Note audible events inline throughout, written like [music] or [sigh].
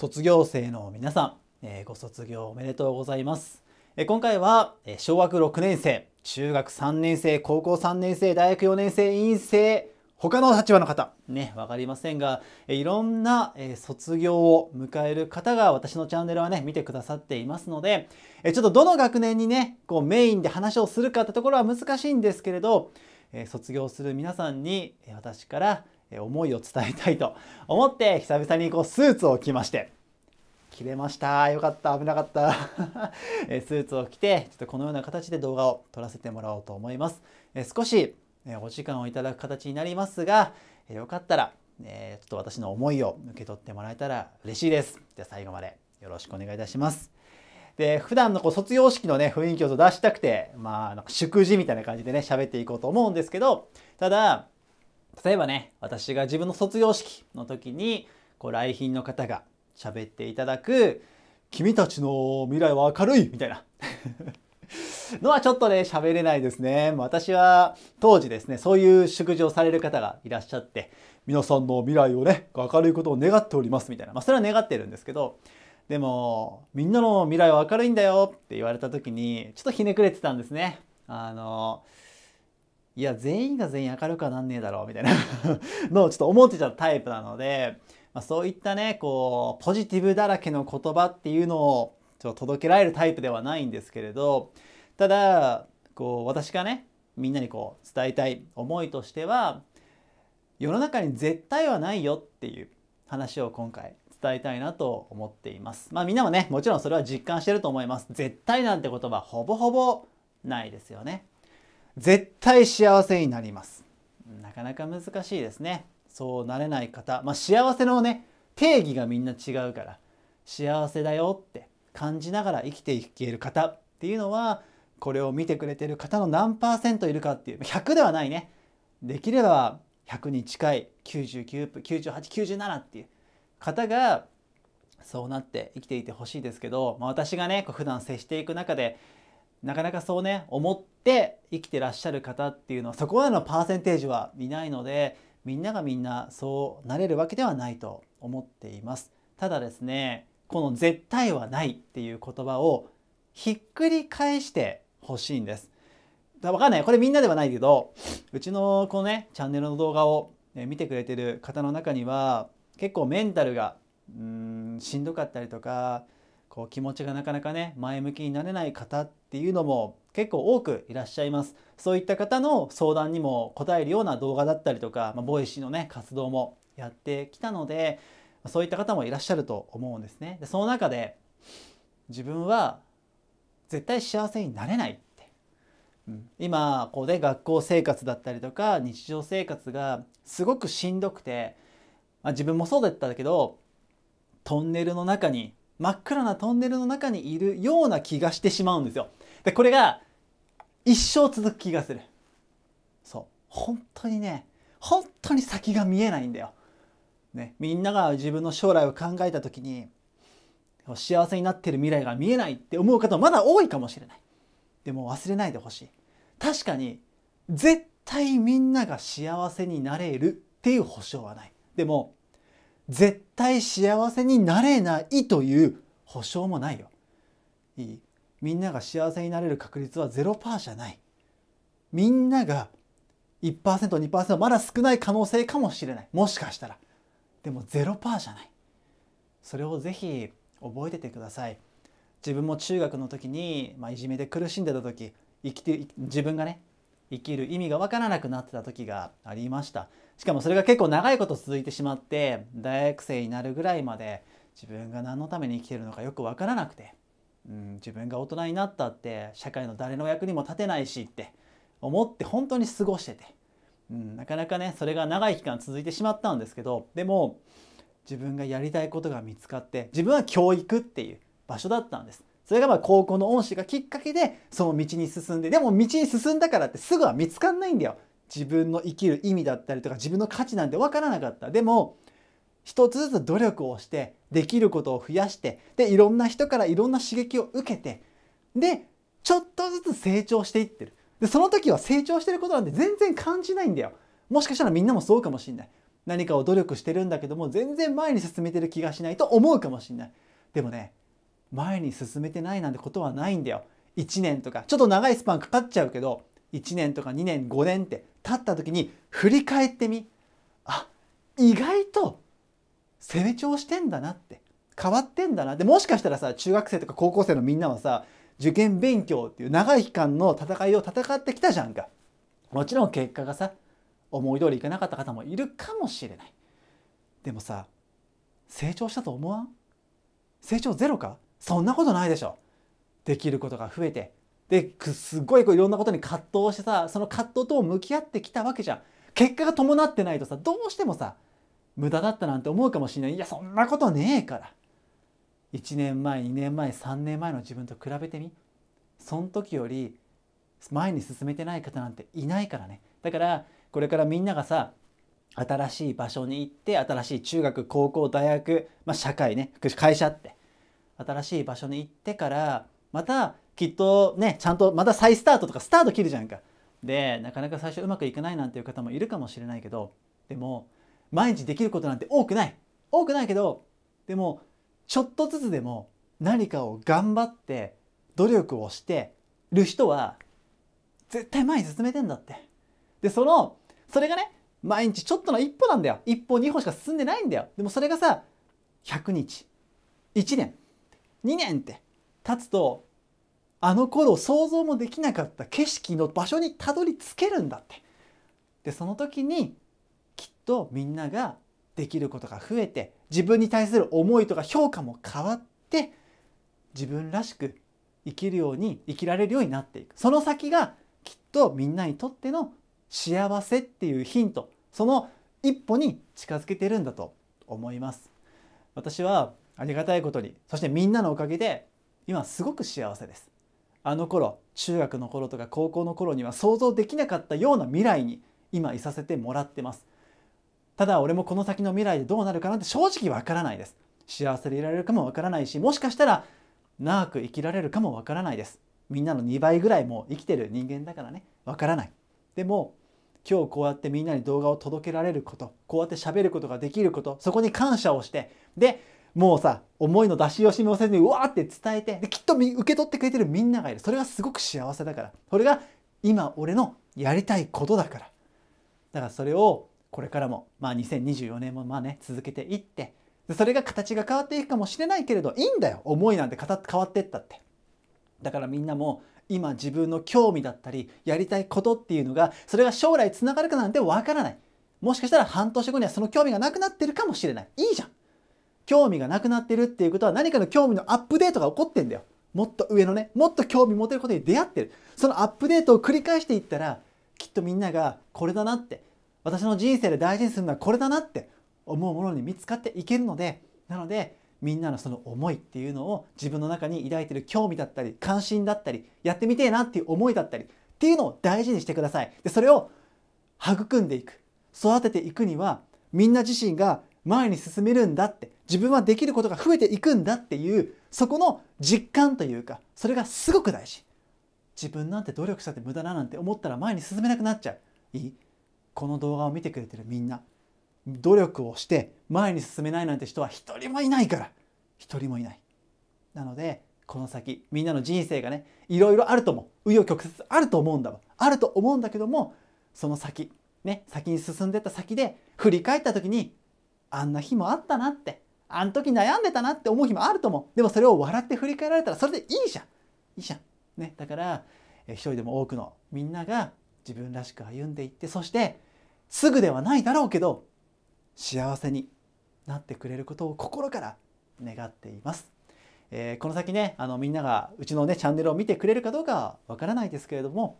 卒業生の皆さん、えー、ご卒業おめでとうございます。えー、今回は、えー、小学6年生、中学3年生、高校3年生、大学4年生、院生、他の立場の方、ね、分かりませんが、えいろんな、え卒業を迎える方が私のチャンネルはね、見てくださっていますので、えちょっとどの学年にね、こうメインで話をするかってところは難しいんですけれど、え卒業する皆さんに、え私から、思いを伝えたいと思って久々にこうスーツを着まして切れましたよかった危なかった [laughs] スーツを着てちょっとこのような形で動画を撮らせてもらおうと思います少しお時間をいただく形になりますがよかったらちょっと私の思いを受け取ってもらえたら嬉しいですじゃあ最後までよろしくお願いいたしますで普段のこう卒業式のね雰囲気を出したくてまあなんか祝辞みたいな感じでね喋っていこうと思うんですけどただ例えばね私が自分の卒業式の時にご来賓の方が喋っていただく「君たちの未来は明るい!」みたいな [laughs] のはちょっとね喋れないですね私は当時ですねそういう祝辞をされる方がいらっしゃって皆さんの未来をね明るいことを願っておりますみたいな、まあ、それは願ってるんですけどでもみんなの未来は明るいんだよって言われた時にちょっとひねくれてたんですねあのいや、全員が全員明るくはなんねえだろう、みたいな [laughs] のをちょっと思ってたタイプなので、まあ、そういったね、こう、ポジティブだらけの言葉っていうのをちょっと届けられるタイプではないんですけれど、ただ、こう、私がね、みんなにこう、伝えたい思いとしては、世の中に絶対はないよっていう話を今回伝えたいなと思っています。まあみんなもね、もちろんそれは実感してると思います。絶対なんて言葉ほぼほぼないですよね。絶対幸せになりますなかなか難しいですねそうなれない方まあ幸せのね定義がみんな違うから幸せだよって感じながら生きていける方っていうのはこれを見てくれてる方の何パーセントいるかっていう100ではないねできれば100に近い999897っていう方がそうなって生きていてほしいですけど、まあ、私がねこう普段接していく中でなかなかそうね思って生きてらっしゃる方っていうのはそこまでのパーセンテージはいないのでみんながみんなそうなれるわけではないと思っています。ただですねこの「絶対はない」っていう言葉をひっくり返してほしいんです。だかかんないこれみんなではないけどうちのこのねチャンネルの動画を、見てくれてる方の中には結構メンタルがうんしんどかったりとかこう気持ちがなかなかね前向きになれない方っていうのも結構多くいらっしゃいますそういった方の相談にも答えるような動画だったりとか、まあ、ボイシーのね活動もやってきたのでそういった方もいらっしゃると思うんですねでその中で自分は絶対幸せになれないって、うん、今こうで学校生活だったりとか日常生活がすごくしんどくて、まあ、自分もそうだったけどトンネルの中に真っ暗なトンネルの中にいるような気がしてしまうんですよ。でこれが一生続く気がする。そう本当にね本当に先が見えないんだよ。ね、みんなが自分の将来を考えた時に幸せになってる未来が見えないって思う方もまだ多いかもしれない。でも忘れないでほしい。確かに絶対みんなが幸せになれるっていう保証はない。でも絶対幸せになれないという保証もないよ。いいみんなが幸せになれる確率は0%じゃない。みんなが 1%2% まだ少ない可能性かもしれないもしかしたらでも0%じゃないそれをぜひ覚えててください自分も中学の時に、まあ、いじめで苦しんでた時生きて自分がね生きる意味が分からなくなってた時がありましたしかもそれが結構長いこと続いてしまって大学生になるぐらいまで自分が何のために生きてるのかよく分からなくて、うん、自分が大人になったって社会の誰の役にも立てないしって思って本当に過ごしてて、うん、なかなかねそれが長い期間続いてしまったんですけどでも自分がやりたいことが見つかって自分は教育っていう場所だったんですそれがまあ高校の恩師がきっかけでその道に進んででも道に進んだからってすぐは見つかんないんだよ自分の生きる意味だったりとか自分の価値なんて分からなかったでも一つずつ努力をしてできることを増やしてでいろんな人からいろんな刺激を受けてでちょっとずつ成長していってるでその時は成長してることなんて全然感じないんだよもしかしたらみんなもそうかもしんない何かを努力してるんだけども全然前に進めてる気がしないと思うかもしんないでもね前に進めてないなんてことはないんだよ1年とかちょっと長いスパンかかっちゃうけど1年とか2年5年って経った時に振り返ってみあ意外と成長してんだなって変わってんだなでもしかしたらさ中学生とか高校生のみんなはさ受験勉強っていう長い期間の戦いを戦ってきたじゃんかもちろん結果がさ思い通りいかなかった方もいるかもしれないでもさ成長したと思わん成長ゼロかそんなことないでしょできることが増えてですっごいこういろんなことに葛藤してさその葛藤と向き合ってきたわけじゃん結果が伴ってないとさどうしてもさ無駄だったなんて思うかもしれないいやそんなことねえから1年前2年前3年前の自分と比べてみそん時より前に進めてない方なんていないからねだからこれからみんながさ新しい場所に行って新しい中学高校大学、まあ、社会ね会社って新しい場所に行ってからまたきっとねちゃんとまた再スタートとかスタート切るじゃんか。でなかなか最初うまくいかないなんていう方もいるかもしれないけどでも毎日できることなんて多くない多くないけどでもちょっとずつでも何かを頑張って努力をしてる人は絶対前に進めてんだって。でそのそれがね毎日ちょっとの一歩なんだよ一歩二歩しか進んでないんだよでもそれがさ100日1年2年って経つとあの頃想像もできなかった景色の場所にたどり着けるんだってでその時にきっとみんなができることが増えて自分に対する思いとか評価も変わって自分らしく生きるように生きられるようになっていくその先がきっとみんなにとっての幸せっていうヒントその一歩に近づけてるんだと思います私はありがたいことにそしてみんなのおかげで今すごく幸せですあの頃中学の頃とか高校の頃には想像できなかったような未来に今いさせてもらってますただ俺もこの先の未来でどうなるかなんて正直わからないです幸せでいられるかもわからないしもしかしたら長く生きられるかもわからないですみんなの2倍ぐらいもう生きてる人間だからねわからないでも今日こうやってみんなに動画を届けられることこうやって喋ることができることそこに感謝をしてでもうさ思いの出し惜しみをせずにうわーって伝えてできっと受け取ってくれてるみんながいるそれがすごく幸せだからそれが今俺のやりたいことだからだからそれをこれからも、まあ、2024年もまあね続けていってそれが形が変わっていくかもしれないけれどいいんだよ思いなんて変わってったってだからみんなも今自分の興味だったりやりたいことっていうのがそれが将来つながるかなんてわからないもしかしたら半年後にはその興味がなくなってるかもしれないいいじゃん興味がなくなってるっていうことは何かの興味のアップデートが起こってんだよ。もっと上のね、もっと興味持てることに出会ってる。そのアップデートを繰り返していったら、きっとみんながこれだなって、私の人生で大事にするのはこれだなって思うものに見つかっていけるので、なので、みんなのその思いっていうのを自分の中に抱いてる興味だったり、関心だったり、やってみてえなっていう思いだったり、っていうのを大事にしてください。で、それを育んでいく。育てていくには、みんな自身が前に進めるんだって自分はできることが増えていくんだっていうそこの実感というかそれがすごく大事自分なんて努力したって無駄だなんて思ったら前に進めなくなっちゃういいこの動画を見てくれてるみんな努力をして前に進めないなんて人は一人もいないから一人もいないなのでこの先みんなの人生がねいろいろあると思う紆余曲折あると思うんだわあると思うんだけどもその先ね先に進んでった先で振り返った時にあんな日もあったなってあん時悩んでたなって思う日もあると思うでもそれを笑って振り返られたらそれでいいじゃんいいじゃんねだから一人でも多くのみんなが自分らしく歩んでいってそしてすぐではないだろうけど幸せになってくれることを心から願っています。えー、この先ねあのみんながうちのねチャンネルを見てくれるかどうかはわからないですけれども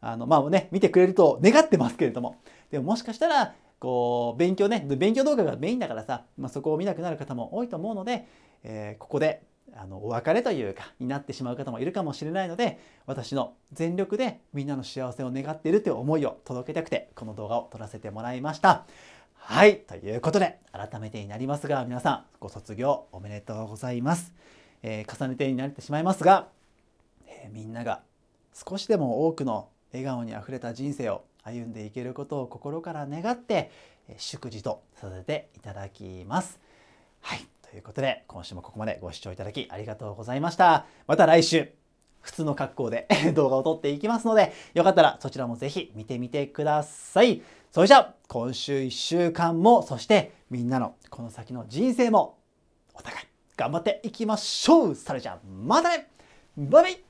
あのまあね見てくれると願ってますけれどもでももしかしたらこう勉強ね勉強動画がメインだからさ、まあ、そこを見なくなる方も多いと思うので、えー、ここであのお別れというかになってしまう方もいるかもしれないので私の全力でみんなの幸せを願っているという思いを届けたくてこの動画を撮らせてもらいました。はいということで改めてになりますが皆さんご卒業おめでとうございます。えー、重ねてになってしまいますが、えー、みんなが少しでも多くの笑顔にあふれた人生を歩んでいけることを心から願って祝辞とさせていただきます。はい。ということで、今週もここまでご視聴いただきありがとうございました。また来週、普通の格好で [laughs] 動画を撮っていきますので、よかったらそちらもぜひ見てみてください。それじゃあ、今週1週間も、そしてみんなのこの先の人生も、お互い頑張っていきましょうそれじゃあ、またねバイバイ